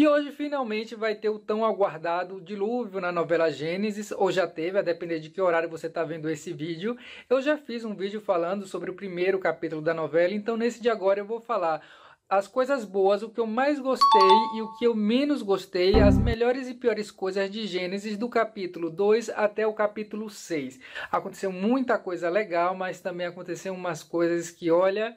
E hoje finalmente vai ter o tão aguardado dilúvio na novela Gênesis, ou já teve, a depender de que horário você está vendo esse vídeo. Eu já fiz um vídeo falando sobre o primeiro capítulo da novela, então nesse de agora eu vou falar as coisas boas, o que eu mais gostei e o que eu menos gostei, as melhores e piores coisas de Gênesis do capítulo 2 até o capítulo 6. Aconteceu muita coisa legal, mas também aconteceu umas coisas que, olha,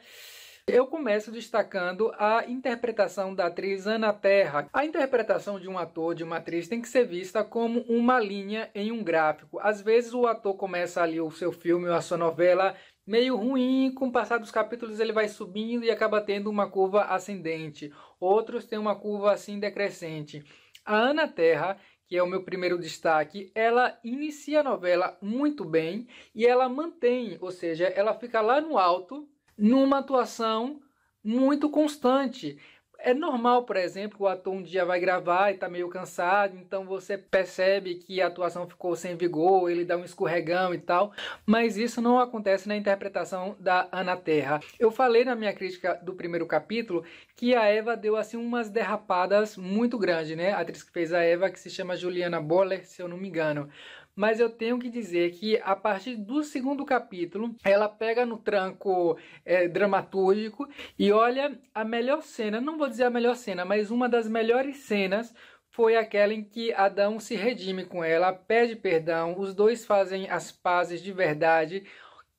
eu começo destacando a interpretação da atriz Ana Terra. A interpretação de um ator, de uma atriz, tem que ser vista como uma linha em um gráfico. Às vezes o ator começa ali o seu filme ou a sua novela meio ruim, com o passar dos capítulos ele vai subindo e acaba tendo uma curva ascendente. Outros têm uma curva assim decrescente. A Ana Terra que é o meu primeiro destaque, ela inicia a novela muito bem e ela mantém, ou seja, ela fica lá no alto numa atuação muito constante. É normal, por exemplo, o ator um dia vai gravar e está meio cansado, então você percebe que a atuação ficou sem vigor, ele dá um escorregão e tal, mas isso não acontece na interpretação da Ana Terra. Eu falei na minha crítica do primeiro capítulo que a Eva deu assim umas derrapadas muito grandes, né? A atriz que fez a Eva, que se chama Juliana Boller, se eu não me engano mas eu tenho que dizer que a partir do segundo capítulo ela pega no tranco é, dramatúrgico e olha a melhor cena, não vou dizer a melhor cena, mas uma das melhores cenas foi aquela em que Adão se redime com ela, pede perdão, os dois fazem as pazes de verdade,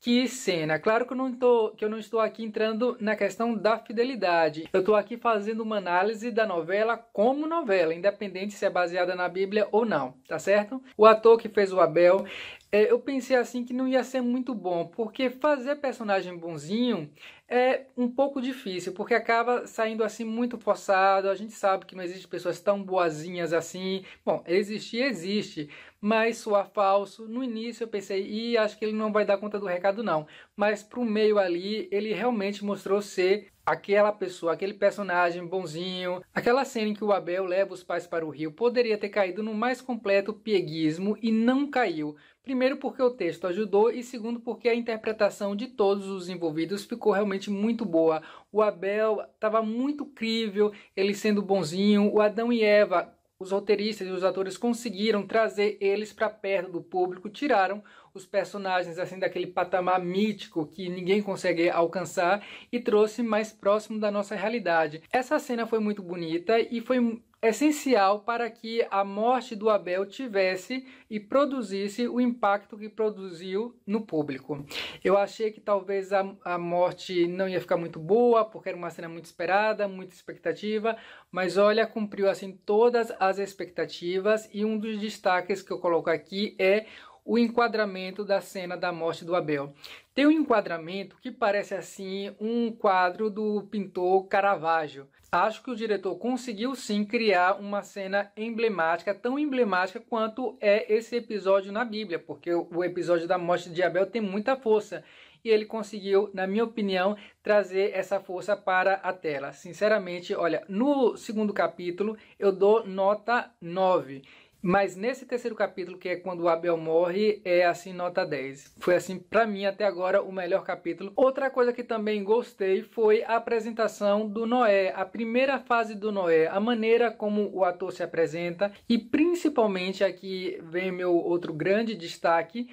que cena! Claro que eu, não tô, que eu não estou aqui entrando na questão da fidelidade. Eu estou aqui fazendo uma análise da novela como novela, independente se é baseada na Bíblia ou não, tá certo? O ator que fez o Abel, é, eu pensei assim que não ia ser muito bom, porque fazer personagem bonzinho é um pouco difícil, porque acaba saindo assim muito forçado. A gente sabe que não existe pessoas tão boazinhas assim. Bom, existir existe, mas soa falso. No início eu pensei, e acho que ele não vai dar conta do recado não. Mas pro meio ali, ele realmente mostrou ser aquela pessoa, aquele personagem bonzinho, aquela cena em que o Abel leva os pais para o rio poderia ter caído no mais completo pieguismo e não caiu. Primeiro porque o texto ajudou e segundo porque a interpretação de todos os envolvidos ficou realmente muito boa. O Abel estava muito crível, ele sendo bonzinho, o Adão e Eva os roteiristas e os atores conseguiram trazer eles para perto do público, tiraram os personagens assim daquele patamar mítico que ninguém consegue alcançar e trouxe mais próximo da nossa realidade. Essa cena foi muito bonita e foi essencial para que a morte do Abel tivesse e produzisse o impacto que produziu no público. Eu achei que talvez a, a morte não ia ficar muito boa, porque era uma cena muito esperada, muita expectativa, mas olha, cumpriu assim todas as expectativas e um dos destaques que eu coloco aqui é o enquadramento da cena da morte do Abel. Tem um enquadramento que parece assim um quadro do pintor Caravaggio. Acho que o diretor conseguiu sim criar uma cena emblemática, tão emblemática quanto é esse episódio na Bíblia, porque o episódio da morte de Abel tem muita força e ele conseguiu, na minha opinião, trazer essa força para a tela. Sinceramente, olha, no segundo capítulo eu dou nota 9. Mas nesse terceiro capítulo, que é quando Abel morre, é assim nota 10. Foi assim para mim até agora o melhor capítulo. Outra coisa que também gostei foi a apresentação do Noé, a primeira fase do Noé, a maneira como o ator se apresenta e principalmente aqui vem meu outro grande destaque,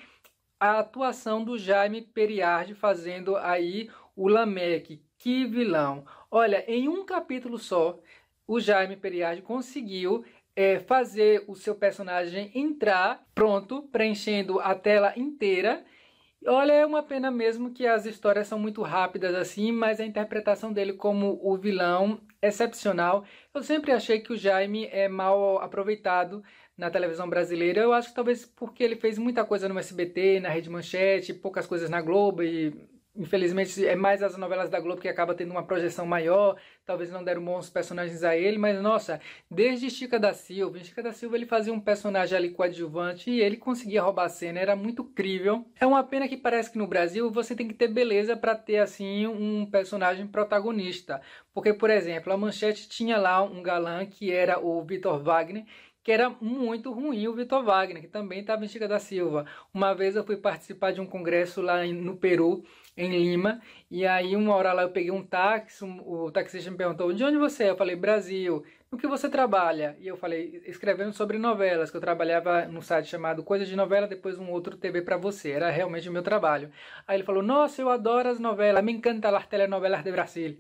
a atuação do Jaime Periardi fazendo aí o Lameque. Que vilão! Olha, em um capítulo só, o Jaime Periardi conseguiu é, fazer o seu personagem entrar pronto, preenchendo a tela inteira. Olha, é uma pena mesmo que as histórias são muito rápidas assim, mas a interpretação dele como o vilão excepcional. Eu sempre achei que o Jaime é mal aproveitado na televisão brasileira. Eu acho que talvez porque ele fez muita coisa no SBT, na Rede Manchete, poucas coisas na Globo e Infelizmente é mais as novelas da Globo que acaba tendo uma projeção maior, talvez não deram bons personagens a ele, mas nossa, desde Chica da Silva, em Chica da Silva ele fazia um personagem ali coadjuvante e ele conseguia roubar a cena, era muito crível. É uma pena que parece que no Brasil você tem que ter beleza para ter assim um personagem protagonista, porque por exemplo, a Manchete tinha lá um galã que era o Vitor Wagner, que era muito ruim o Vitor Wagner, que também estava em Chica da Silva. Uma vez eu fui participar de um congresso lá no Peru em Lima. E aí, uma hora lá eu peguei um táxi, o taxista me perguntou: de onde você é? Eu falei: Brasil no que você trabalha? E eu falei, escrevendo sobre novelas, que eu trabalhava num site chamado Coisas de Novela, depois um outro TV para você, era realmente o meu trabalho. Aí ele falou, nossa, eu adoro as novelas, me encanta as telenovelas de Brasil.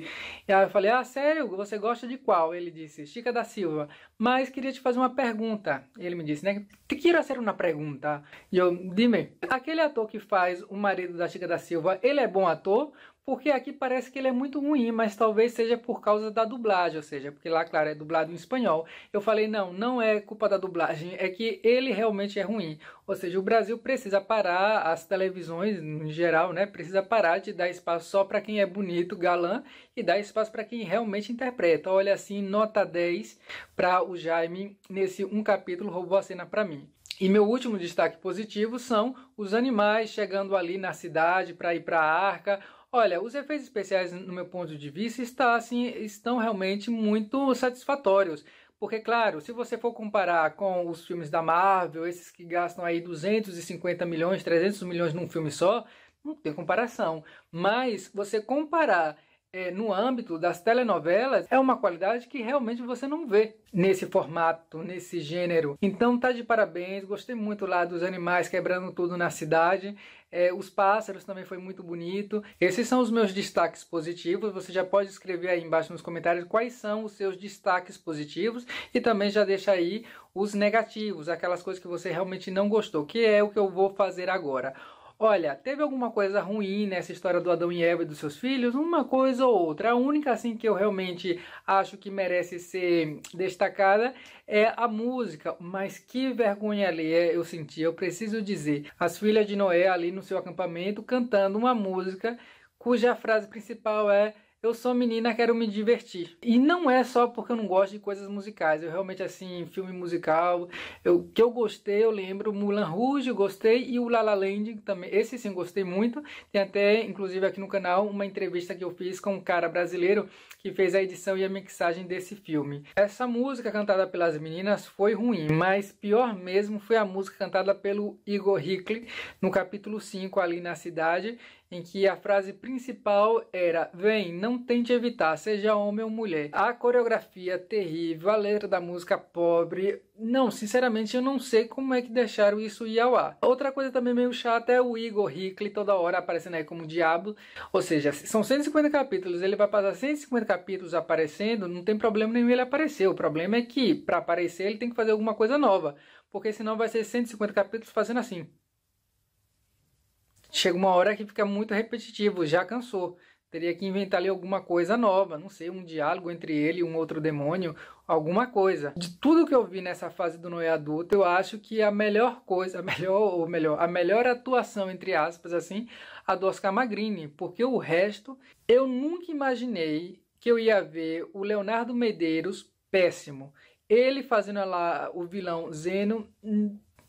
E aí eu falei, ah, sério, você gosta de qual? Ele disse, Chica da Silva, mas queria te fazer uma pergunta. E ele me disse, né, te quero fazer uma pergunta. E eu, dime, aquele ator que faz o marido da Chica da Silva, ele é bom ator? porque aqui parece que ele é muito ruim, mas talvez seja por causa da dublagem, ou seja, porque lá, claro, é dublado em espanhol. Eu falei, não, não é culpa da dublagem, é que ele realmente é ruim. Ou seja, o Brasil precisa parar, as televisões em geral, né, precisa parar de dar espaço só para quem é bonito, galã, e dar espaço para quem realmente interpreta. Olha assim, nota 10 para o Jaime nesse um capítulo roubou a cena para mim. E meu último destaque positivo são os animais chegando ali na cidade para ir para a arca, Olha, os efeitos especiais, no meu ponto de vista, está, assim, estão realmente muito satisfatórios. Porque, claro, se você for comparar com os filmes da Marvel, esses que gastam aí 250 milhões, 300 milhões num filme só, não tem comparação. Mas você comparar é, no âmbito das telenovelas é uma qualidade que realmente você não vê nesse formato, nesse gênero. Então tá de parabéns, gostei muito lá dos animais quebrando tudo na cidade. É, os pássaros também foi muito bonito. Esses são os meus destaques positivos. Você já pode escrever aí embaixo nos comentários quais são os seus destaques positivos e também já deixa aí os negativos, aquelas coisas que você realmente não gostou, que é o que eu vou fazer agora. Olha, teve alguma coisa ruim nessa história do Adão e Eva e dos seus filhos? Uma coisa ou outra. A única assim que eu realmente acho que merece ser destacada é a música. Mas que vergonha ali é, eu senti, eu preciso dizer. As filhas de Noé ali no seu acampamento cantando uma música cuja frase principal é eu sou menina, quero me divertir. E não é só porque eu não gosto de coisas musicais. Eu realmente, assim, filme musical, eu, que eu gostei, eu lembro, Mulan Rouge, gostei, e o La La Land também. Esse sim, gostei muito. Tem até, inclusive, aqui no canal, uma entrevista que eu fiz com um cara brasileiro que fez a edição e a mixagem desse filme. Essa música cantada pelas meninas foi ruim, mas pior mesmo foi a música cantada pelo Igor Hickley no capítulo 5, ali na cidade em que a frase principal era Vem, não tente evitar, seja homem ou mulher. A coreografia terrível, a letra da música pobre. Não, sinceramente eu não sei como é que deixaram isso ir ao ar. Outra coisa também meio chata é o Igor Hickley toda hora aparecendo aí como diabo. Ou seja, são 150 capítulos, ele vai passar 150 capítulos aparecendo, não tem problema nenhum ele aparecer. O problema é que para aparecer ele tem que fazer alguma coisa nova, porque senão vai ser 150 capítulos fazendo assim chega uma hora que fica muito repetitivo, já cansou. Teria que inventar ali alguma coisa nova, não sei, um diálogo entre ele e um outro demônio, alguma coisa. De tudo que eu vi nessa fase do Noé adulto, eu acho que a melhor coisa, a melhor, ou melhor, a melhor atuação, entre aspas, assim, a do Oscar Magrini, porque o resto, eu nunca imaginei que eu ia ver o Leonardo Medeiros péssimo. Ele fazendo lá o vilão Zeno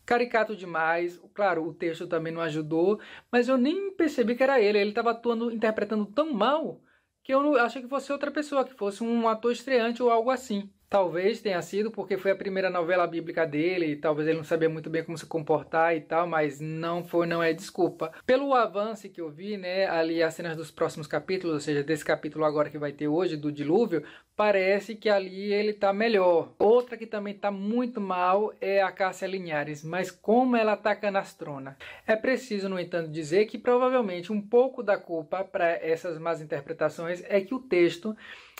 caricato demais. Claro, o texto também não ajudou, mas eu nem percebi que era ele. Ele estava atuando, interpretando tão mal que eu achei que fosse outra pessoa, que fosse um ator estreante ou algo assim. Talvez tenha sido porque foi a primeira novela bíblica dele, e talvez ele não sabia muito bem como se comportar e tal, mas não foi, não é desculpa. Pelo avanço que eu vi, né, ali as cenas dos próximos capítulos, ou seja, desse capítulo agora que vai ter hoje do dilúvio, parece que ali ele tá melhor. Outra que também tá muito mal é a Cássia Linhares, mas como ela tá canastrona. É preciso, no entanto, dizer que provavelmente um pouco da culpa para essas más interpretações é que o texto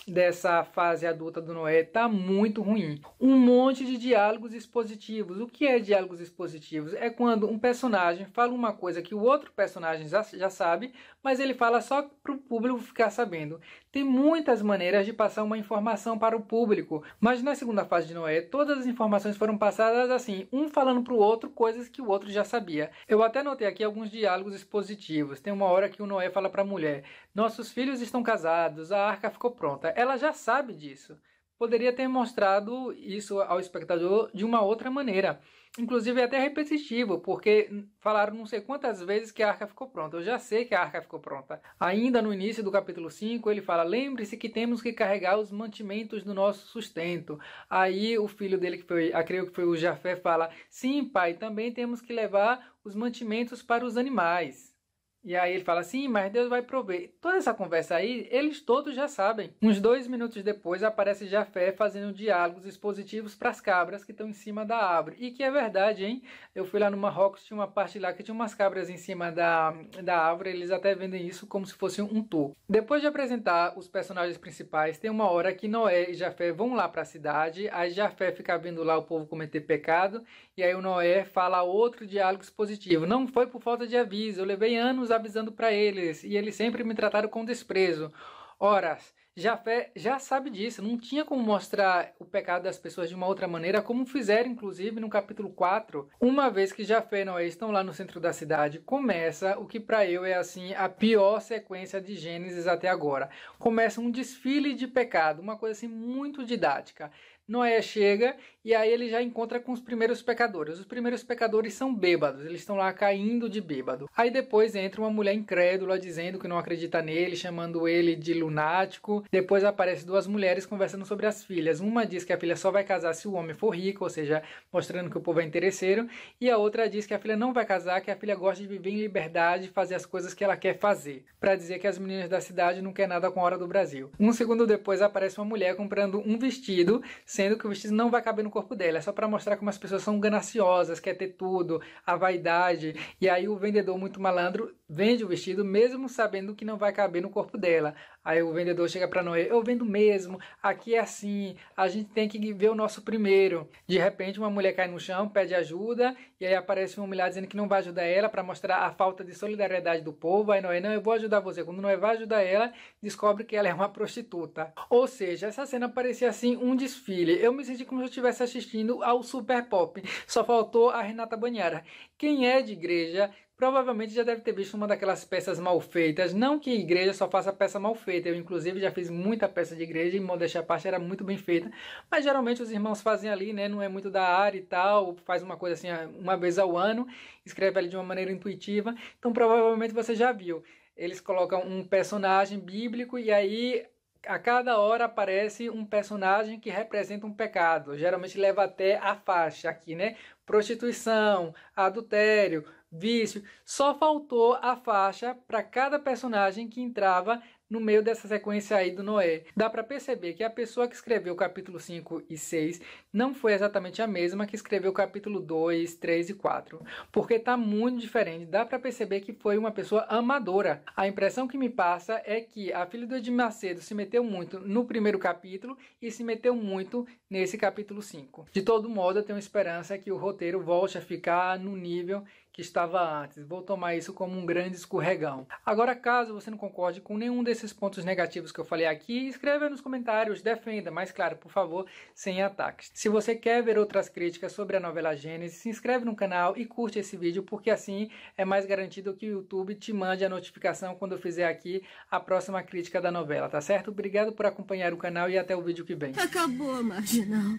dessa fase adulta do Noé tá muito ruim. Um monte de diálogos expositivos. O que é diálogos expositivos? É quando um personagem fala uma coisa que o outro personagem já, já sabe, mas ele fala só para o público ficar sabendo. Tem muitas maneiras de passar uma informação para o público, mas na segunda fase de Noé, todas as informações foram passadas assim, um falando para o outro coisas que o outro já sabia. Eu até notei aqui alguns diálogos expositivos. Tem uma hora que o Noé fala para a mulher: "Nossos filhos estão casados, a arca ficou pronta." Ela já sabe disso. Poderia ter mostrado isso ao espectador de uma outra maneira. Inclusive é até repetitivo, porque falaram não sei quantas vezes que a arca ficou pronta. Eu já sei que a arca ficou pronta. Ainda no início do capítulo 5, ele fala: "Lembre-se que temos que carregar os mantimentos do nosso sustento". Aí o filho dele que foi, a creio que foi o Jafé fala: "Sim, pai, também temos que levar os mantimentos para os animais". E aí ele fala assim, mas Deus vai prover. Toda essa conversa aí, eles todos já sabem. Uns dois minutos depois aparece Jafé fazendo diálogos expositivos para as cabras que estão em cima da árvore. E que é verdade, hein? Eu fui lá no Marrocos, tinha uma parte lá que tinha umas cabras em cima da, da árvore, eles até vendem isso como se fosse um tour. Depois de apresentar os personagens principais, tem uma hora que Noé e Jafé vão lá para a cidade, aí Jafé fica vendo lá o povo cometer pecado, e aí o Noé fala outro diálogo expositivo. Não foi por falta de aviso, eu levei anos avisando para eles e eles sempre me trataram com desprezo. Ora, Jafé já sabe disso, não tinha como mostrar o pecado das pessoas de uma outra maneira, como fizeram inclusive no capítulo 4. Uma vez que Jafé e Noé estão lá no centro da cidade, começa o que para eu é assim a pior sequência de Gênesis até agora. Começa um desfile de pecado, uma coisa assim muito didática. Noé chega e aí ele já encontra com os primeiros pecadores. Os primeiros pecadores são bêbados, eles estão lá caindo de bêbado. Aí depois entra uma mulher incrédula dizendo que não acredita nele, chamando ele de lunático. Depois aparecem duas mulheres conversando sobre as filhas. Uma diz que a filha só vai casar se o homem for rico, ou seja, mostrando que o povo é interesseiro, e a outra diz que a filha não vai casar, que a filha gosta de viver em liberdade, fazer as coisas que ela quer fazer, para dizer que as meninas da cidade não quer nada com a hora do Brasil. Um segundo depois aparece uma mulher comprando um vestido, sem sendo que o vestido não vai caber no corpo dela. É só para mostrar como as pessoas são gananciosas, quer ter tudo, a vaidade. E aí o vendedor muito malandro vende o vestido mesmo sabendo que não vai caber no corpo dela. Aí o vendedor chega para Noé, eu vendo mesmo, aqui é assim, a gente tem que ver o nosso primeiro. De repente, uma mulher cai no chão, pede ajuda, e aí aparece um mulher dizendo que não vai ajudar ela para mostrar a falta de solidariedade do povo. Aí Noé, não, eu vou ajudar você. Quando Noé vai ajudar ela, descobre que ela é uma prostituta. Ou seja, essa cena parecia assim um desfile. Eu me senti como se eu estivesse assistindo ao Super Pop. Só faltou a Renata Banhara. Quem é de igreja provavelmente já deve ter visto uma daquelas peças mal feitas. Não que igreja só faça peça mal feita, eu inclusive já fiz muita peça de igreja e modéstia à parte era muito bem feita, mas geralmente os irmãos fazem ali, né, não é muito da área e tal, faz uma coisa assim é, uma vez ao ano, escreve ali de uma maneira intuitiva, então provavelmente você já viu. Eles colocam um personagem bíblico e aí a cada hora aparece um personagem que representa um pecado. Geralmente leva até a faixa aqui, né? Prostituição, adultério, vício. Só faltou a faixa para cada personagem que entrava no meio dessa sequência aí do Noé. Dá para perceber que a pessoa que escreveu o capítulo 5 e 6 não foi exatamente a mesma que escreveu o capítulo 2, 3 e 4, porque tá muito diferente. Dá para perceber que foi uma pessoa amadora. A impressão que me passa é que a filha do Edmundo Macedo se meteu muito no primeiro capítulo e se meteu muito nesse capítulo 5. De todo modo, eu tenho esperança que o roteiro volte a ficar no nível que estava antes. Vou tomar isso como um grande escorregão. Agora, caso você não concorde com nenhum desses pontos negativos que eu falei aqui, escreva nos comentários, defenda, mas claro, por favor, sem ataques. Se você quer ver outras críticas sobre a novela Gênesis, se inscreve no canal e curte esse vídeo, porque assim é mais garantido que o YouTube te mande a notificação quando eu fizer aqui a próxima crítica da novela, tá certo? Obrigado por acompanhar o canal e até o vídeo que vem. Acabou, Marginal.